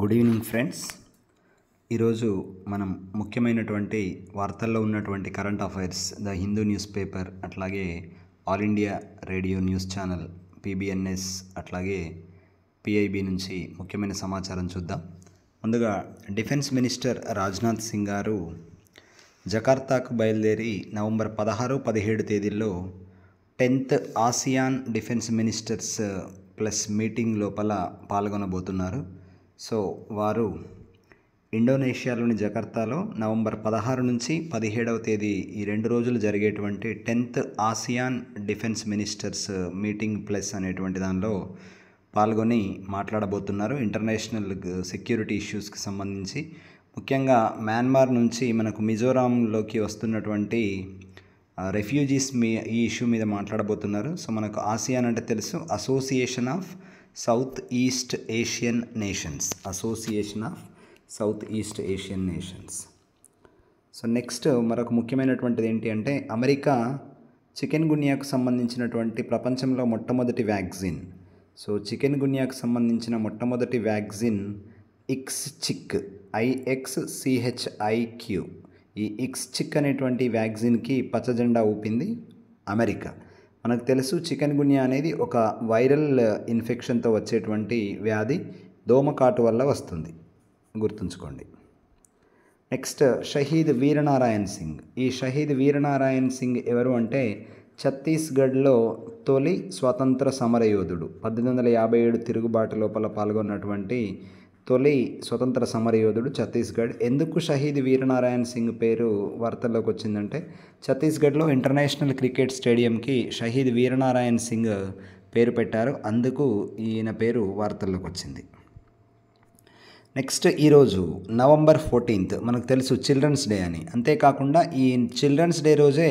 good evening friends ఈరోజు మనం ముఖ్యమైనటువంటి వార్తల్లో ఉన్నటువంటి current affairs the Hindu news paper అట్లాగే all India radio news channel PBNS అట్లాగే పిఐబి నుంచి ముఖ్యమైన సమాచారం చూద్దాం ముందుగా డిఫెన్స్ మినిస్టర్ రాజ్నాథ్ సింగ్ గారు జకార్తాకు బయలుదేరి నవంబర్ పదహారు పదిహేడు తేదీల్లో tenth ASEAN defence ministers plus meeting లోపల పాల్గొనబోతున్నారు సో వారు ఇండోనేషియాలోని జకర్తాలో నవంబర్ పదహారు నుంచి పదిహేడవ తేదీ ఈ రెండు రోజులు జరిగేటువంటి tenth ASEAN defence ministers meeting plus అనేటువంటి దానిలో పాల్గొని మాట్లాడబోతున్నారు ఇంటర్నేషనల్ సెక్యూరిటీ ఇష్యూస్కి సంబంధించి ముఖ్యంగా మ్యాన్మార్ నుంచి మనకు మిజోరాంలోకి వస్తున్నటువంటి రెఫ్యూజీస్ మీ ఈ ఇష్యూ మీద మాట్లాడబోతున్నారు సో మనకు ఆసియాన్ అంటే తెలుసు Association of South East Asian Nations Association of South East Asian Nations so next మరొక ముఖ్యమైనటువంటిది ఏంటి అంటే అమెరికా చికెన్ గున్యాకు సంబంధించినటువంటి ప్రపంచంలో మొట్టమొదటి వ్యాక్సిన్ సో చికెన్ గున్యాకు సంబంధించిన మొట్టమొదటి వ్యాక్సిన్ ఇక్స్ చిక్ ఐఎక్స్ సిహెచ్ఐక్యూ ఈ ఇక్స్ చిక్ అనేటువంటి వ్యాక్సిన్కి పచ్చజెండా ఊపింది అమెరికా మనకు తెలుసు చికెన్ గున్యా అనేది ఒక వైరల్ ఇన్ఫెక్షన్తో వచ్చేటువంటి వ్యాధి దోమకాటు వల్ల వస్తుంది గుర్తుంచుకోండి నెక్స్ట్ షహీద్ వీరనారాయణ్ సింగ్ ఈ షహీద్ వీరనారాయణ్ సింగ్ ఎవరు అంటే ఛత్తీస్గఢ్లో తొలి స్వతంత్ర సమరయోధుడు పద్దెనిమిది వందల యాభై ఏడు తిరుగుబాటు లోపల పాల్గొన్నటువంటి తొలి స్వతంత్ర సమరయోధుడు ఛత్తీస్గఢ్ ఎందుకు షహీద్ వీరనారాయణ సింగ్ పేరు వార్తల్లోకి వచ్చిందంటే ఛత్తీస్గఢ్లో ఇంటర్నేషనల్ క్రికెట్ స్టేడియంకి షహీద్ వీరనారాయణ్ సింగ్ పేరు పెట్టారు అందుకు ఈయన పేరు వార్తల్లోకి వచ్చింది నెక్స్ట్ ఈరోజు నవంబర్ ఫోర్టీన్త్ మనకు తెలుసు చిల్డ్రన్స్ డే అని అంతేకాకుండా ఈ చిల్డ్రన్స్ డే రోజే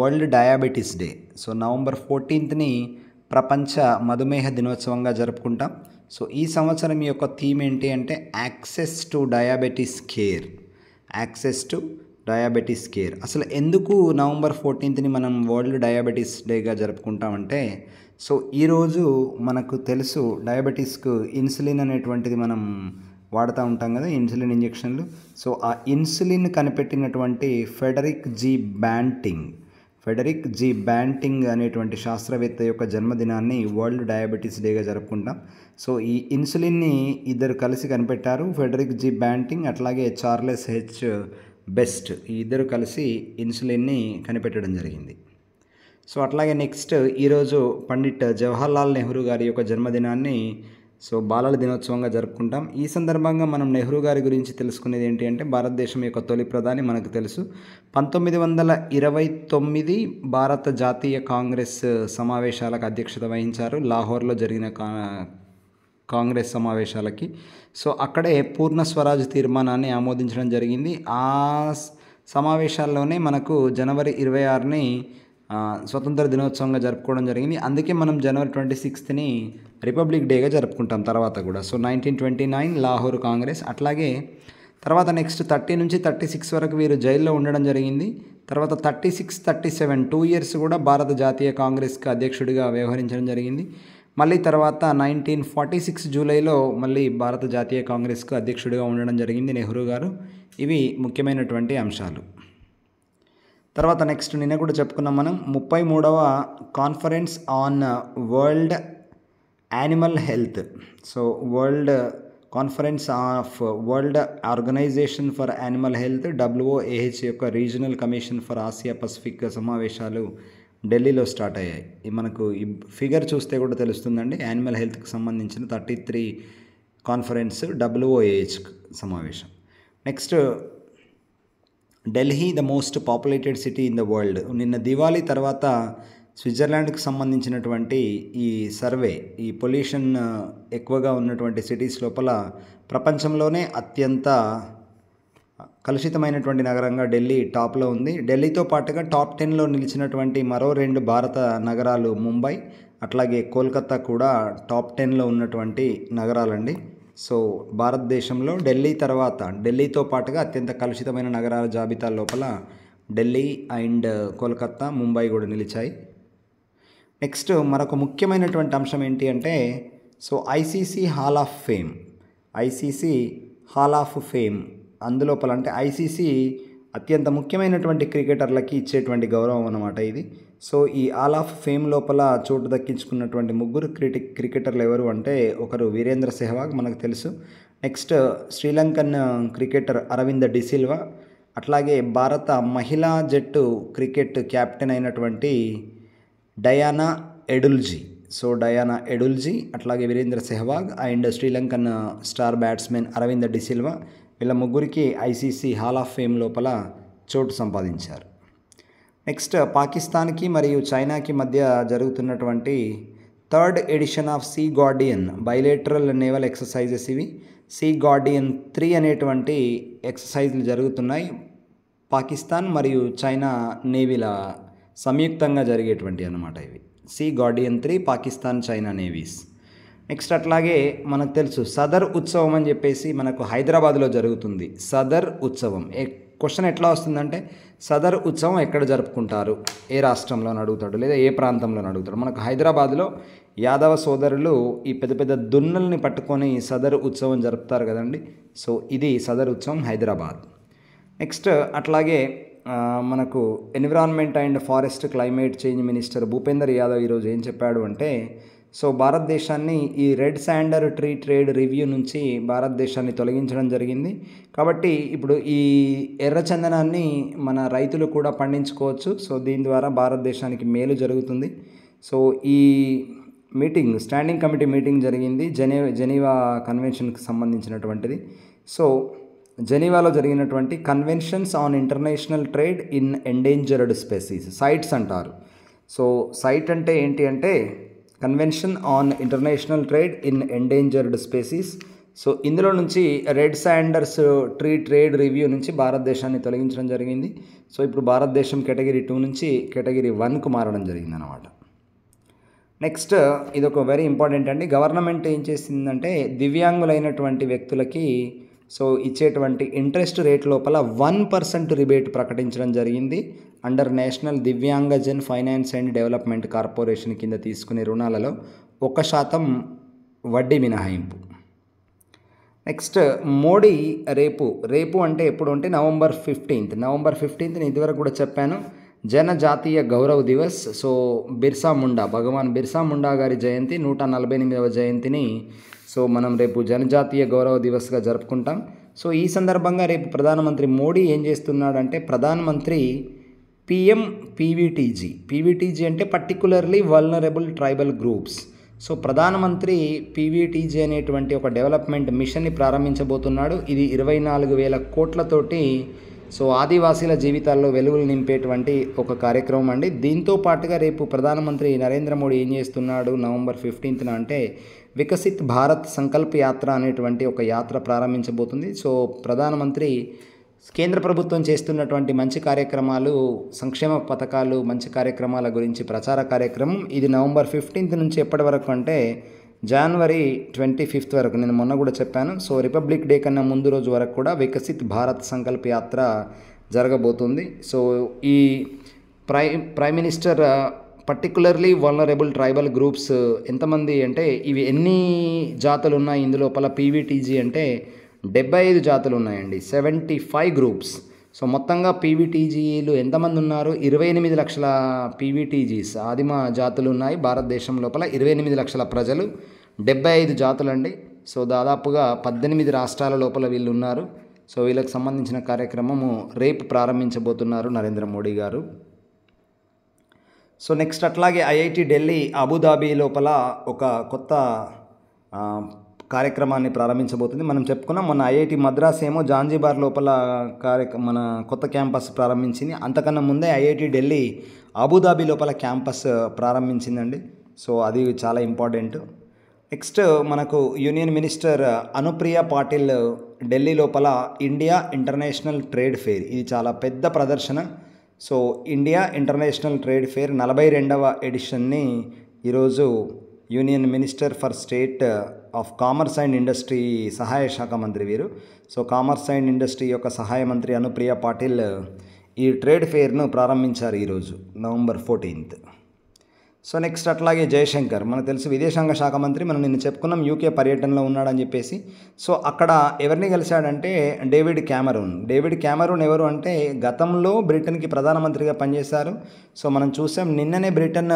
world diabetes day so November ఫోర్టీన్త్ని ప్రపంచ మధుమేహ దినోత్సవంగా జరుపుకుంటాం సో ఈ సంవత్సరం ఈ యొక్క థీమ్ ఏంటి అంటే access to diabetes care access to diabetes care అసలు ఎందుకు నవంబర్ ఫోర్టీన్త్ని మనం వరల్డ్ డయాబెటీస్ డేగా జరుపుకుంటామంటే సో ఈరోజు మనకు తెలుసు డయాబెటీస్కు ఇన్సులిన్ అనేటువంటిది మనం వాడుతూ ఉంటాం కదా ఇన్సులిన్ ఇంజెక్షన్లు సో ఆ ఇన్సులిన్ కనిపెట్టినటువంటి Frederick G Banting Frederick G Banting అనేటువంటి శాస్త్రవేత్త యొక్క జన్మదినాన్ని వరల్డ్ డయాబెటీస్ డేగా జరుపుకుంటాం సో ఈ ఇన్సులిన్ని ఇద్దరు కలిసి కనిపెట్టారు ఫెడరిక్ జి బ్యాంటింగ్ అట్లాగే చార్లెస్ హెచ్ బెస్ట్ ఈ ఇద్దరు కలిసి ఇన్సులిన్ని కనిపెట్టడం జరిగింది సో అట్లాగే నెక్స్ట్ ఈరోజు పండిట్ జవహర్లాల్ నెహ్రూ గారి యొక్క జన్మదినాన్ని సో బాలల దినోత్సవంగా జరుపుకుంటాం ఈ సందర్భంగా మనం నెహ్రూ గారి గురించి తెలుసుకునేది ఏంటి అంటే భారతదేశం యొక్క తొలి ప్రధాని మనకు తెలుసు పంతొమ్మిది వందల ఇరవై తొమ్మిది భారత జాతీయ కాంగ్రెస్ సమావేశాలకు అధ్యక్షత వహించారు లాహోర్లో జరిగిన కా కాంగ్రెస్ సమావేశాలకి సో అక్కడే పూర్ణ స్వరాజ్ తీర్మానాన్ని ఆమోదించడం జరిగింది ఆ సమావేశాల్లోనే మనకు జనవరి ఇరవై ఆరుని స్వతంత్ర దినోత్సవంగా జరుపుకోవడం జరిగింది అందుకే మనం జనవరి ట్వంటీ సిక్స్త్ని రిపబ్లిక్ డేగా జరుపుకుంటాం తర్వాత కూడా so nineteen twenty nine Lahore Congress అట్లాగే తర్వాత నెక్స్ట్ థర్టీ నుంచి థర్టీ సిక్స్ వరకు వీరు జైల్లో ఉండడం జరిగింది తర్వాత thirty six thirty seven two years కూడా భారత జాతీయ కాంగ్రెస్కి అధ్యక్షుడిగా వ్యవహరించడం జరిగింది మళ్ళీ తర్వాత నైన్టీన్ ఫార్టీ సిక్స్ జూలైలో మళ్ళీ భారత జాతీయ కాంగ్రెస్కు అధ్యక్షుడిగా ఉండడం జరిగింది నెహ్రూ గారు ఇవి ముఖ్యమైనటువంటి అంశాలు తర్వాత నెక్స్ట్ నిన్న కూడా చెప్పుకున్నాం మనం ముప్పై మూడవ conference on world animal health so world conference of world organisation for animal health WOAH యొక్క regional commission for Asia Pacific సమావేశాలు ఢిల్లీలో స్టార్ట్ అయ్యాయి మనకు ఈ ఫిగర్ చూస్తే కూడా తెలుస్తుందండి యానిమల్ హెల్త్కి సంబంధించిన థర్టీ త్రీ కాన్ఫరెన్స్ డబ్ల్యూఓఏహెచ్ సమావేశం next Delhi the most populated city in the world నిన్న దివాళీ తర్వాత స్విట్జర్లాండ్కి సంబంధించినటువంటి ఈ సర్వే ఈ పొల్యూషన్ ఎక్కువగా ఉన్నటువంటి సిటీస్ లోపల ప్రపంచంలోనే అత్యంత కలుషితమైనటువంటి నగరంగా ఢిల్లీ టాప్లో ఉంది ఢిల్లీతో పాటుగా టాప్ టెన్లో నిలిచినటువంటి మరో రెండు భారత నగరాలు ముంబై అట్లాగే కోల్కతా కూడా టాప్ టెన్లో ఉన్నటువంటి నగరాలండి సో భారతదేశంలో ఢిల్లీ తర్వాత ఢిల్లీతో పాటుగా అత్యంత కలుషితమైన నగరాల జాబితా లోపల ఢిల్లీ అండ్ కోల్కత్తా ముంబై కూడా నిలిచాయి నెక్స్ట్ మరొక ముఖ్యమైనటువంటి అంశం ఏంటి అంటే so ICC hall of fame ICC hall of fame అందులోపల అంటే ఐసీసీ అత్యంత ముఖ్యమైనటువంటి క్రికెటర్లకి ఇచ్చేటువంటి గౌరవం అన్నమాట ఇది సో ఈ ఆల్ ఆఫ్ ఫేమ్ లోపల చోటు దక్కించుకున్నటువంటి ముగ్గురు క్రిటి క్రికెటర్లు ఎవరు అంటే ఒకరు వీరేంద్ర సెహ్వాగ్ మనకు తెలుసు next Sri Lankan cricketer Aravinda de Silva అట్లాగే భారత మహిళా జట్టు క్రికెట్ క్యాప్టెన్ అయినటువంటి డయానా ఎడుల్జీ సో డయానా ఎడుల్జీ అట్లాగే Virender Sehwag and Sri Lankan star batsmen Aravinda de Silva వీళ్ళ ముగ్గురికి ఐసీసీ హాల్ ఆఫ్ ఫేమ్ లోపల చోటు సంపాదించారు నెక్స్ట్ పాకిస్తాన్కి మరియు చైనాకి మధ్య జరుగుతున్నటువంటి third edition of Sea Guardian bilateral naval exercises ఇవి సీ గార్డియన్ త్రీ అనేటువంటి ఎక్సర్సైజ్లు జరుగుతున్నాయి పాకిస్తాన్ మరియు చైనా నేవీల సంయుక్తంగా జరిగేటువంటి అనమాట ఇవి Sea Guardian three Pakistan China navies next అట్లాగే మనకు తెలుసు సదర్ ఉత్సవం అని చెప్పేసి మనకు హైదరాబాద్లో జరుగుతుంది సదర్ ఉత్సవం క్వశ్చన్ ఎట్లా వస్తుందంటే సదర్ ఉత్సవం ఎక్కడ జరుపుకుంటారు ఏ రాష్ట్రంలో అడుగుతాడు లేదా ఏ ప్రాంతంలో అడుగుతాడు మనకు హైదరాబాద్లో యాదవ సోదరులు ఈ పెద్ద పెద్ద దున్నల్ని పట్టుకొని సదర్ ఉత్సవం జరుపుతారు కదండి సో ఇది సదర్ ఉత్సవం హైదరాబాద్ నెక్స్ట్ అట్లాగే మనకు environment and forest climate change minister Bhupender Yadav ఈరోజు ఏం చెప్పాడు అంటే సో భారతదేశాన్ని ఈ red sander tree trade review నుంచి భారతదేశాన్ని తొలగించడం జరిగింది కాబట్టి ఇప్పుడు ఈ ఎర్ర చందనాన్ని మన రైతులు కూడా పండించుకోవచ్చు సో దీని ద్వారా భారతదేశానికి మేలు జరుగుతుంది సో ఈ మీటింగ్ స్టాండింగ్ కమిటీ మీటింగ్ జరిగింది జనే జెనీవా కన్వెన్షన్కి సంబంధించినటువంటిది సో జెనీవాలో జరిగినటువంటి conventions on international trade in endangered species CITES అంటారు సో సైట్ అంటే ఏంటి అంటే convention on international trade in endangered species so ఇందులో నుంచి red sanders tree trade review నుంచి భారతదేశాన్ని తొలగించడం జరిగింది సో ఇప్పుడు భారతదేశం కేటగిరీ టూ నుంచి కేటగిరీ వన్కు మారడం జరిగింది అనమాట నెక్స్ట్ ఇది ఒక వెరీ ఇంపార్టెంట్ అండి గవర్నమెంట్ ఏం చేసిందంటే దివ్యాంగులైనటువంటి వ్యక్తులకి సో ఇచ్చేటువంటి ఇంట్రెస్ట్ రేట్ లోపల వన్ పర్సెంట్ రిబేట్ ప్రకటించడం జరిగింది under national Divyangjan finance and development corporation కింద తీసుకునే రుణాలలో ఒక శాతం వడ్డీ మినహాయింపు నెక్స్ట్ మోడీ రేపు రేపు అంటే ఎప్పుడు అంటే నవంబర్ ఫిఫ్టీన్త్ నవంబర్ ఫిఫ్టీన్త్ నేను ఇదివరకు కూడా చెప్పాను జనజాతీయ గౌరవ్ దివస్ సో బిర్సా ముండా భగవాన్ బిర్సా ముండా గారి జయంతి నూట నలభై ఎనిమిదవ జయంతిని సో మనం రేపు జనజాతీయ గౌరవ దివస్గా జరుపుకుంటాం సో ఈ సందర్భంగా రేపు ప్రధానమంత్రి మోడీ ఏం చేస్తున్నాడంటే ప్రధానమంత్రి పిఎం పీవీటీజీ పీవీటీజీ అంటే particularly vulnerable tribal groups so ప్రధానమంత్రి పీవీటీజీ అనేటువంటి ఒక డెవలప్మెంట్ మిషన్ని ప్రారంభించబోతున్నాడు ఇది ఇరవై నాలుగు వేల కోట్లతోటి సో ఆదివాసీల జీవితాల్లో వెలుగులు నింపేటువంటి ఒక కార్యక్రమం అండి దీంతో పాటుగా రేపు ప్రధానమంత్రి నరేంద్ర మోడీ ఏం చేస్తున్నాడు నవంబర్ ఫిఫ్టీన్త్న అంటే వికసిత్ భారత్ సంకల్ప యాత్ర అనేటువంటి ఒక యాత్ర ప్రారంభించబోతుంది సో ప్రధానమంత్రి కేంద్ర ప్రభుత్వం చేస్తున్నటువంటి మంచి కార్యక్రమాలు సంక్షేమ పథకాలు మంచి కార్యక్రమాల గురించి ప్రచార కార్యక్రమం ఇది నవంబర్ ఫిఫ్టీన్త్ నుంచి ఎప్పటి వరకు అంటే జనవరి ట్వంటీ ఫిఫ్త్ వరకు నేను మొన్న కూడా చెప్పాను సో రిపబ్లిక్ డే కన్నా ముందు రోజు వరకు కూడా వికసిత్ భారత్ సంకల్ప యాత్ర జరగబోతుంది సో ఈ ప్రై prime minister particularly vulnerable tribal groups ఎంతమంది అంటే ఇవి ఎన్ని జాతులు ఉన్నాయి ఇందులోపల పీవీటీజీ అంటే డెబ్బై ఐదు జాతులు ఉన్నాయండి సెవెంటీ ఫైవ్ గ్రూప్స్ సో మొత్తంగా పీవీటీజీలు ఎంతమంది ఉన్నారు ఇరవై ఎనిమిది లక్షల పీవీటీజీస్ ఆదిమ జాతులు ఉన్నాయి భారతదేశం లోపల ఇరవై ఎనిమిది లక్షల ప్రజలు డెబ్బై ఐదు జాతులు అండి సో దాదాపుగా పద్దెనిమిది రాష్ట్రాల లోపల వీళ్ళు ఉన్నారు సో వీళ్ళకి సంబంధించిన కార్యక్రమము రేపు ప్రారంభించబోతున్నారు నరేంద్ర మోడీ గారు సో నెక్స్ట్ అట్లాగే ఐఐటి ఢిల్లీ అబుదాబీ లోపల ఒక కొత్త కార్యక్రమాన్ని ప్రారంభించబోతుంది మనం చెప్పుకున్నాం మన ఐఐటి మద్రాస్ ఏమో జాంజీబార్ లోపల కార్య మన కొత్త క్యాంపస్ ప్రారంభించింది అంతకన్నా ముందే ఐఐటి ఢిల్లీ అబుదాబీ లోపల క్యాంపస్ ప్రారంభించిందండి సో అది చాలా ఇంపార్టెంట్ నెక్స్ట్ మనకు యూనియన్ మినిస్టర్ అనుప్రియ పాటిల్ ఢిల్లీ లోపల ఇండియా ఇంటర్నేషనల్ ట్రేడ్ ఫెయిర్ ఇది చాలా పెద్ద ప్రదర్శన so India international trade fair నలభై రెండవ ఎడిషన్ని ఈరోజు union minister for state of commerce and industry సహాయ శాఖ మంత్రి వీరు సో కామర్స్ అండ్ ఇండస్ట్రీ యొక్క సహాయ మంత్రి అనుప్రియ పాటిల్ ఈ ట్రేడ్ ఫెయిర్ను ప్రారంభించారు ఈరోజు నవంబర్ ఫోర్టీన్త్ సో నెక్స్ట్ అట్లాగే జయశంకర్ మనకు తెలుసు విదేశాంగ శాఖ మంత్రి మనం నిన్న చెప్పుకున్నాం యూకే పర్యటనలో ఉన్నాడని చెప్పేసి సో అక్కడ ఎవరిని కలిశాడంటే డేవిడ్ క్యామరూన్ డేవిడ్ క్యామరూన్ ఎవరు అంటే గతంలో బ్రిటన్కి ప్రధానమంత్రిగా పనిచేశారు సో మనం చూసాం నిన్ననే బ్రిటన్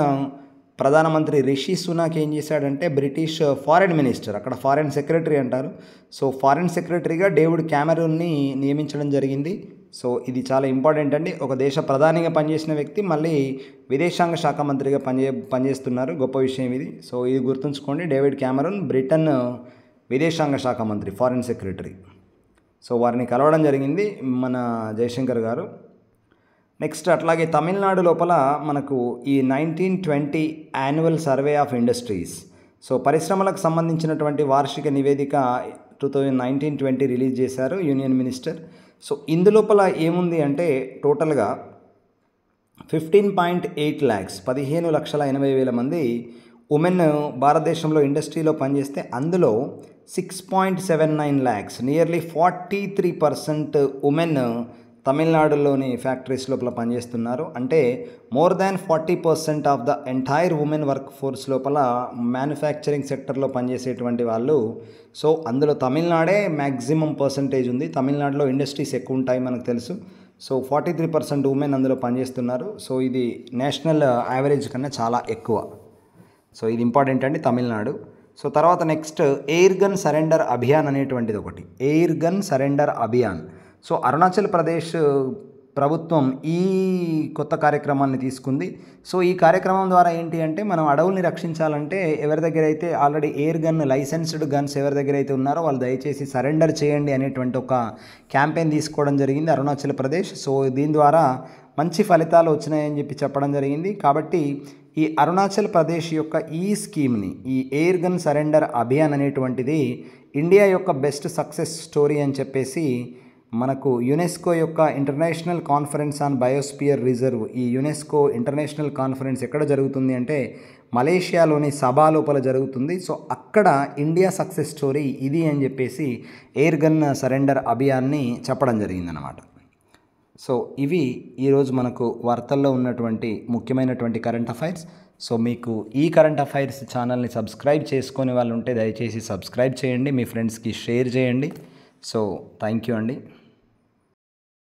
ప్రధానమంత్రి రిషి సునాక్ ఏం చేశాడంటే బ్రిటిష్ ఫారెన్ మినిస్టర్ అక్కడ ఫారెన్ సెక్రటరీ అంటారు సో ఫారెన్ సెక్రటరీగా డేవిడ్ క్యామెరూన్ని నియమించడం జరిగింది సో ఇది చాలా ఇంపార్టెంట్ అండి ఒక దేశ ప్రధానిగా పనిచేసిన వ్యక్తి మళ్ళీ విదేశాంగ శాఖ మంత్రిగా పనిచే పనిచేస్తున్నారు గొప్ప విషయం ఇది సో ఇది గుర్తుంచుకోండి డేవిడ్ క్యామెరూన్ బ్రిటన్ విదేశాంగ శాఖ మంత్రి ఫారిన్ సెక్రటరీ సో వారిని కలవడం జరిగింది మన జయశంకర్ గారు నెక్స్ట్ అట్లాగే తమిళనాడు లోపల మనకు ఈ nineteen twenty annual survey of industries so పరిశ్రమలకు సంబంధించినటువంటి వార్షిక నివేదిక two thousand nineteen twenty release చేశారు యూనియన్ మినిస్టర్ సో ఇందులోపల ఏముంది అంటే టోటల్గా ఫిఫ్టీన్ పాయింట్ ఎయిట్ ల్యాక్స్ పదిహేను లక్షల ఎనభై వేల మంది ఉమెన్ భారతదేశంలో ఇండస్ట్రీలో పనిచేస్తే అందులో six point seven nine lakhs nearly forty three percent women తమిళనాడులోని ఫ్యాక్టరీస్ లోపల పనిచేస్తున్నారు అంటే more than forty percent of the entire women work force లోపల మ్యానుఫ్యాక్చరింగ్ సెక్టర్లో పనిచేసేటువంటి వాళ్ళు సో అందులో తమిళనాడే మ్యాక్సిమం పర్సంటేజ్ ఉంది తమిళనాడులో ఇండస్ట్రీస్ ఎక్కువ ఉంటాయి మనకు తెలుసు so forty three percent women అందులో పనిచేస్తున్నారు సో ఇది నేషనల్ యావరేజ్ కన్నా చాలా ఎక్కువ సో ఇది ఇంపార్టెంట్ అండి తమిళనాడు సో తర్వాత next air gun surrender Abhiyan అనేటువంటిది ఒకటి air gun surrender Abhiyan so Arunachal Pradesh ప్రభుత్వం ఈ కొత్త కార్యక్రమాన్ని తీసుకుంది సో ఈ కార్యక్రమం ద్వారా ఏంటి అంటే మనం అడవుల్ని రక్షించాలంటే ఎవరి దగ్గర అయితే already air gun licensed guns ఎవరి దగ్గర అయితే ఉన్నారో వాళ్ళు దయచేసి సరెండర్ చేయండి అనేటువంటి ఒక క్యాంపెయిన్ తీసుకోవడం జరిగింది అరుణాచల్ ప్రదేశ్ సో దీని ద్వారా మంచి ఫలితాలు వచ్చినాయని చెప్పి చెప్పడం జరిగింది కాబట్టి ఈ అరుణాచల్ ప్రదేశ్ యొక్క ఈ స్కీమ్ని ఈ ఎయిర్ గన్ సరెండర్ అభియాన్ అనేటువంటిది ఇండియా యొక్క బెస్ట్ సక్సెస్ స్టోరీ అని చెప్పేసి మనకు యునెస్కో యొక్క international conference on biosphere reserve ఈ యునెస్కో ఇంటర్నేషనల్ కాన్ఫరెన్స్ ఎక్కడ జరుగుతుంది అంటే మలేషియాలోని సభా లోపల జరుగుతుంది సో అక్కడ ఇండియా సక్సెస్ స్టోరీ ఇది అని చెప్పేసి ఎయిర్ గన్ సరెండర్ అభియాన్ని చెప్పడం జరిగిందనమాట సో ఇవి ఈరోజు మనకు వార్తల్లో ఉన్నటువంటి ముఖ్యమైనటువంటి కరెంట్ అఫైర్స్ సో మీకు ఈ కరెంట్ అఫైర్స్ ఛానల్ని సబ్స్క్రైబ్ చేసుకునే వాళ్ళు ఉంటే దయచేసి సబ్స్క్రైబ్ చేయండి మీ ఫ్రెండ్స్కి షేర్ చేయండి సో థ్యాంక్ యూ అండి